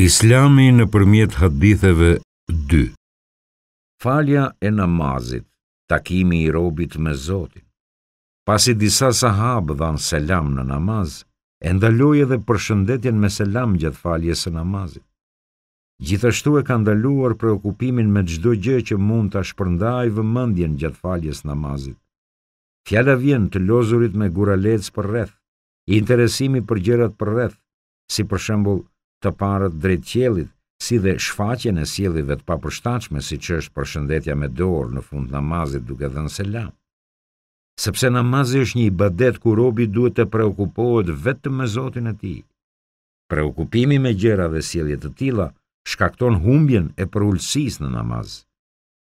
Islami në përmjet haditheve 2 Falja e namazit, takimi i robit me Zotin. Pasi disa sahabë dhanë selam në namaz, e ndaloj edhe përshëndetjen me selam gjatë faljes së namazit. Gjithashtu e ka ndaluar preokupimin me gjdo gjë që mund të shpërndaj vëmëndjen gjatë faljes namazit. Fjalla vjen të lozurit me guralec për rreth, interesimi për gjërat për rreth, si për shembol të parët drejt qelit, si dhe shfaqen e sjellive të papërshtatshme siç është përshëndetja me dorë në fund namazit duke dhënë selam. Sepse namazi është një ibadet ku robi duhet të preokupohet vetëm me Zotin e tij. Preokupimi me gjëra dhe sjellje të tilla shkakton humbjen e përulësisë në namaz.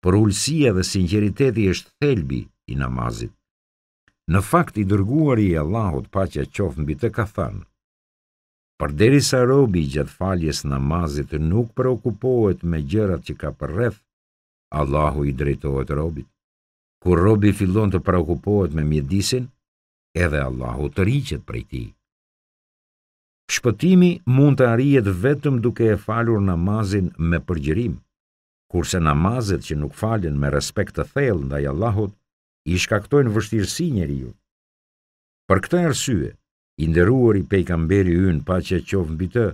Përulësia dhe sinqeriteti është thelbi i namazit. Në fakt i dërguari i Allahut paqja qoftë mbi të ka thënë: Por deri sa robi gjatë faljes namazit nuk preokupohet me gjërat që ka për rreth, Allahu i drejtohet robit. Kur robi fillon të preokupohet me mjedisin, edhe Allahu të rriqet prej ti. Shpëtimi mund të arijet vetëm duke e falur namazin me përgjërim, kurse namazet që nuk falen me respekt të thellë ndaj Allahut, i shkaktojnë vështirësi njeriu. Për këtë arsye, i ndëruar i pejkamberi yn pa që mbi të,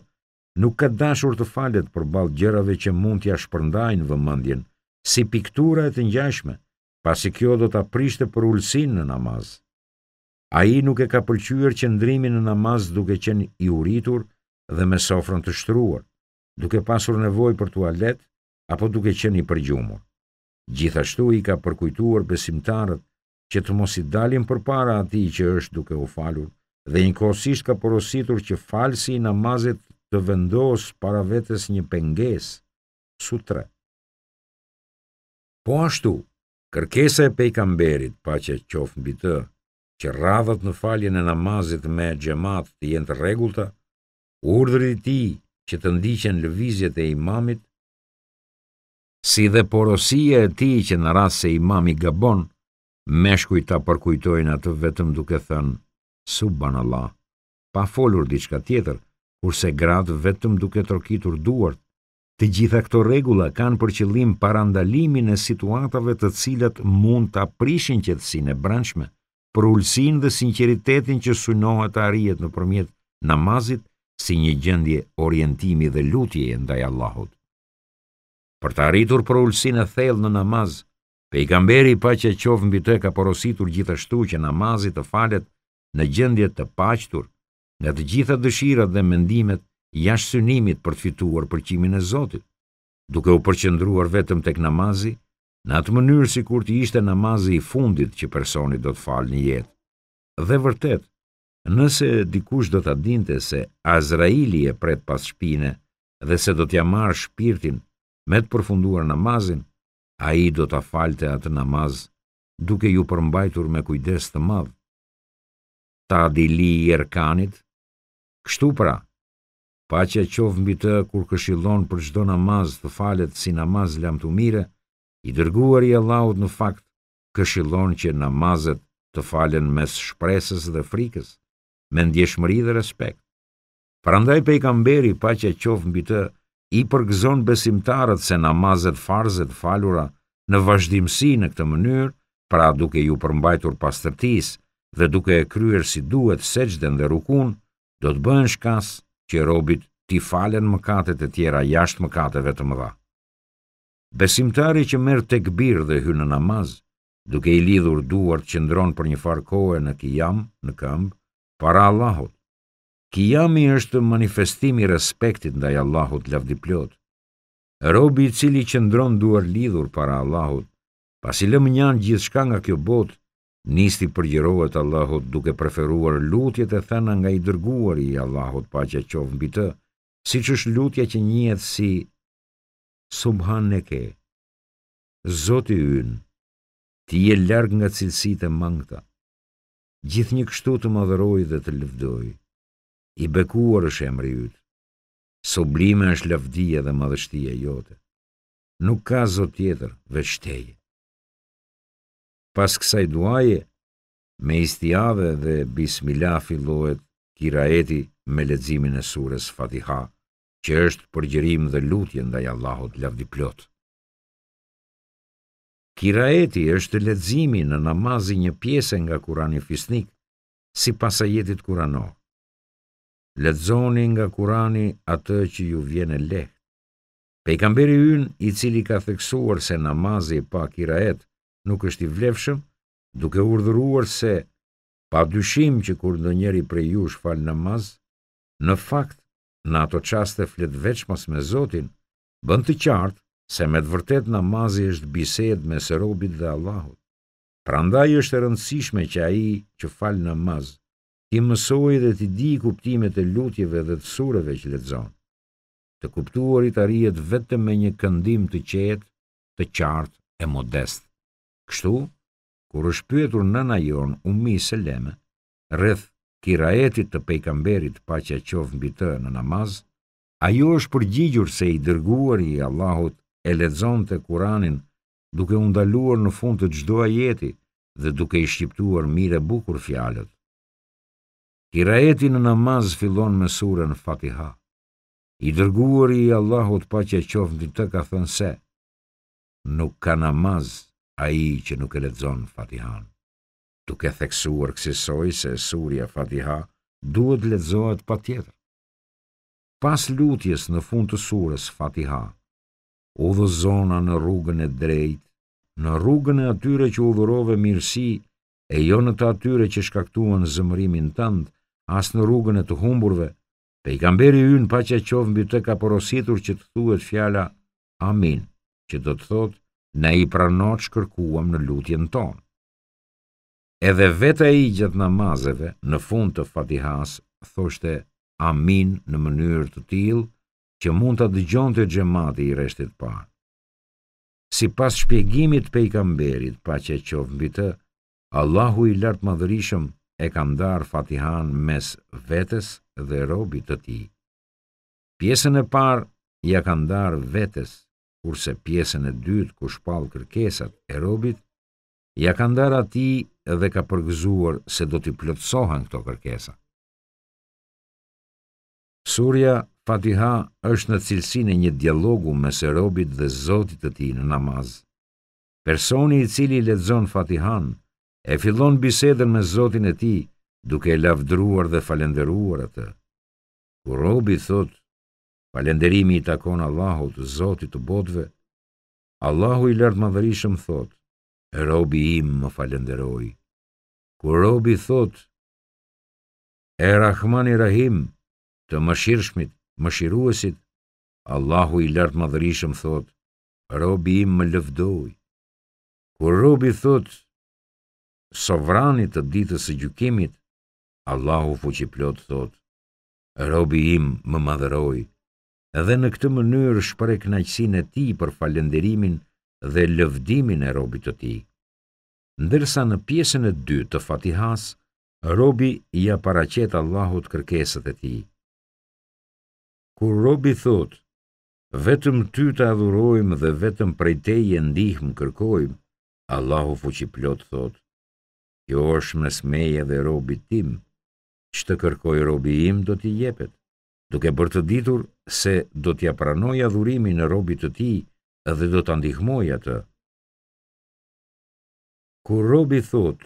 nuk ka dashur të falet për balë gjërave që mund t'ja shpërndajnë vëmendjen si piktura e të njashme, pasi kjo do t'a prishte për ullësin në namaz. A i nuk e ka përqyër që ndrimi në namaz duke qenë i uritur dhe me sofrën të shtruar, duke pasur nevoj për tualet, apo duke qenë i përgjumur. Gjithashtu i ka përkujtuar besimtarët që të mos i dalin për para ati që është duke u falur, dhe inkosisht ka porositur që falsi i namazit të vendos para vetës një penges, sutra. Po ashtu, kërkesa e pejkamberit, pa që qofën mbi të, që radhët në faljen e namazit me gjemat të jenë të regullta, urdhërit ti që të ndiqen lëvizjet e imamit, si dhe porosia e ti që në rrasë e imami gabon, me shkujta përkujtojnë atë vetëm duke thënë, subban Allah, pa folur diçka tjetër, kurse grat vetëm duke trokitur duart. Të gjitha këto rregulla kanë për qëllim parandalimin e situatave të cilat mund ta prishin qetësinë e brendshme, për ullësin dhe sinqeritetin që synohet të arrihet nëpërmjet namazit si një gjendje orientimi dhe lutjeje ndaj Allahut. Për të arritur për ullësin e thellë në namaz, pejgamberi paqja qof mbi të ka porositur gjithashtu që namazi të falet në gjendje të paqëtur nga të gjitha dëshirat dhe mendimet jashtë synimit për të fituar përqimin e Zotit, duke u përqendruar vetëm tek namazi, në atë mënyrë sikur të ishte namazi i fundit që personi do të falë në jetë. Dhe vërtet, nëse dikush do ta dinte se Azraili e pret pas shpine dhe se do t'ja marrë shpirtin me të përfunduar namazin, ai do ta falte atë namaz duke ju përmbajtur me kujdes të madh ta dili i erkanit? Kështu pra, pa që qovë mbi të kur këshillon për gjdo namaz të falet si namaz lam të mire, i dërguar i Allahut në fakt këshillon që namazet të falen mes shpresës dhe frikës, me ndjeshmëri dhe respekt. Prandaj pe i kamberi pa që qovë mbi të i përgëzon besimtarët se namazet farzet falura në vazhdimësi në këtë mënyrë, pra duke ju përmbajtur pastërtisë, dhe duke e kryer si duhet seqden dhe rukun, do të bëhen shkas që robit ti falen mëkatet e tjera jashtë mëkateve të mëdha. Besimtari që merë tek birë dhe hynë namaz, duke i lidhur duart që ndronë për një farë kohë në kijam, në këmbë, para Allahot. Kijami është manifestimi respektit ndaj Allahot lavdiplot. Robi i cili që ndronë duar lidhur para Allahot, pas i lëmë njanë gjithë shka nga kjo botë, Nisti përgjërohet Allahut duke preferuar lutjet e thëna nga i dërguar i Allahut pa që qovë mbi të, si që është lutja që njët si Subhan e ke, Zoti yn, ti je lërg nga cilësit e mangta, gjithë një kështu të madhëroj dhe të lëvdoj, i bekuar është emri ytë, sublime është lëvdia dhe madhështia jote, nuk ka zot tjetër veçteje. Pas kësaj duaje, me istiave dhe bismila fillohet kiraeti me ledzimin e surës Fatiha, që është përgjërim dhe lutjen dhe Allahot lavdi plot. Kiraeti është ledzimi në namazi një piese nga kurani fisnik, si pasajetit kurano. Ledzoni nga kurani atë që ju vjene lehtë. Pejkamberi yn, i cili ka theksuar se namazi pa kiraet, nuk është i vlefshëm, duke urdhëruar se, pa dyshim që kur ndo njeri prej ju shfal namaz, në fakt, në ato qaste flet veçmas me Zotin, bënd të qartë se me të vërtet namazi është bised me serobit dhe Allahut. Pra ndaj është rëndësishme që aji që falë namaz, ti mësoj dhe ti di kuptimet e lutjeve dhe të sureve që letëzon. Të kuptuarit arijet vetëm me një këndim të qetë, të qartë e modestë. Kështu, kur është pyetur nëna jon Ummi Seleme rreth kiraetit të pejgamberit paqja qof mbi të në namaz, ajo është përgjigjur se i dërguari i Allahut e lexonte Kur'anin duke u ndaluar në fund të çdo ajeti dhe duke i shqiptuar mirë bukur fjalët. Kiraeti në namaz fillon me surën Fatiha. I dërguari i Allahut paqja qof mbi të ka thënë se nuk ka namaz a i që nuk e ledzon Fatihan. Tuk e theksuar kësisoj se surja Fatiha duhet ledzohet pa tjetër. Pas lutjes në fund të surës Fatiha, u dhe zona në rrugën e drejt, në rrugën e atyre që u dhurove mirësi, e jo në të atyre që shkaktuan zëmërimin të as në rrugën e të humburve, pe i kamberi yn pa që e qovën bitë e ka porositur që të thuet fjala Amin, që do të thotë, në i prano që kërkuam në lutjen ton. Edhe vete i gjithë namazeve në fund të fatihas, thoshte amin në mënyrë të tilë, që mund të dëgjon të gjemati i reshtit parë. Si pas shpjegimit pe i kamberit, pa që e qovë mbi të, Allahu i lartë madhërishëm e kam darë fatihan mes vetës dhe robit të ti. Pjesën e parë, ja kanë darë vetës kurse pjesën e dytë ku shpall kërkesat e robit, ja ka ndarë ati dhe ka përgëzuar se do t'i plëtsohen këto kërkesa. Surja Fatiha është në cilësin e një dialogu me se robit dhe zotit të ti në namaz. Personi i cili le Fatihan e fillon bisedën me zotin e ti duke e lavdruar dhe falenderuar atë. Kur robit thotë, Falenderimi i takon Allahut, Zotit të botve, Allahu i lartë madhërishëm thot, e robi im më falenderoj. Kur robi thot, e Rahman i Rahim, të më shirëshmit, më shiruesit, Allahu i lartë madhërishëm thot, robi im më lëvdoj. Kur robi thot, sovranit të ditës e gjukimit, Allahu fuqiplot plot thot, robi im më madhëroj dhe në këtë mënyrë shpre knajsin e ti për falenderimin dhe lëvdimin e robit të ti. Ndërsa në pjesën e dy të fatihas, robi ja paracet Allahut kërkeset e ti. Kur robi thot, vetëm ty të adhurojmë dhe vetëm prej teje ndihmë kërkojmë, Allahu fuqi plot thot, kjo është mes meje dhe robit tim, që të kërkoj robi im do t'i jepet duke bërë të ditur se do t'ja pranoja dhurimi në robit të ti dhe do t'a ndihmoj të. Kur robi thot,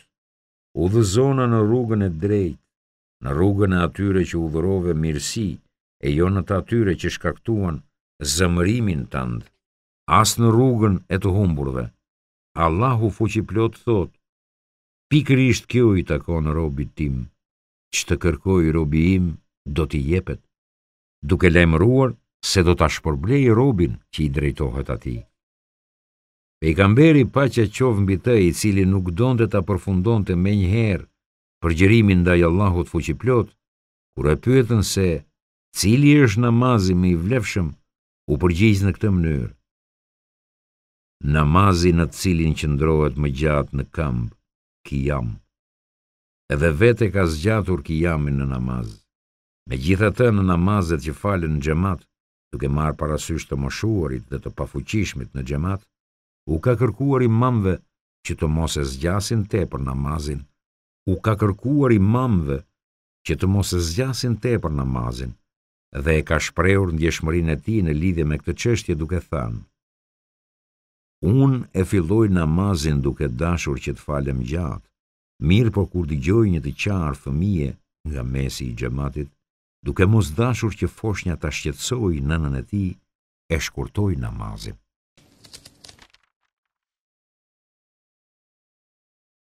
u dhe zona në rrugën e drejt, në rrugën e atyre që u dhërove mirësi, e jo në të atyre që shkaktuan zëmërimin të ndë, as në rrugën e të humburve, Allahu fuqi plot thot, pikrisht kjo i takon robit tim, që të kërkoj robi im, do t'i jepet duke lemruar se do ta shpërblej robin që i drejtohet atij. Pejgamberi paqja qof mbi të i cili nuk donte ta përfundonte më një herë përgjërimin ndaj Allahut fuqiplot, kur e pyetën se cili është namazi më i vlefshëm, u përgjigj në këtë mënyrë: Namazi në të cilin qëndrohet më gjatë në këmbë, ki jam, edhe vete ka zgjatur ki jamin në namazë. Me gjitha të në namazet që falen në gjemat, duke marë parasysh të moshuarit dhe të pafuqishmit në gjemat, u ka kërkuar imamve që të mos e zgjasin te për namazin, u ka kërkuar imamve që të mos e zgjasin te për namazin, dhe e ka shpreur në gjeshmërin e ti në lidhje me këtë qështje duke thanë. Unë e filloj namazin duke dashur që të falem gjatë, mirë po kur të gjoj një të qarë fëmije nga mesi i gjematit, duke mos dashur që foshnja ta shqetësoi nënën e tij e shkurtoi namazin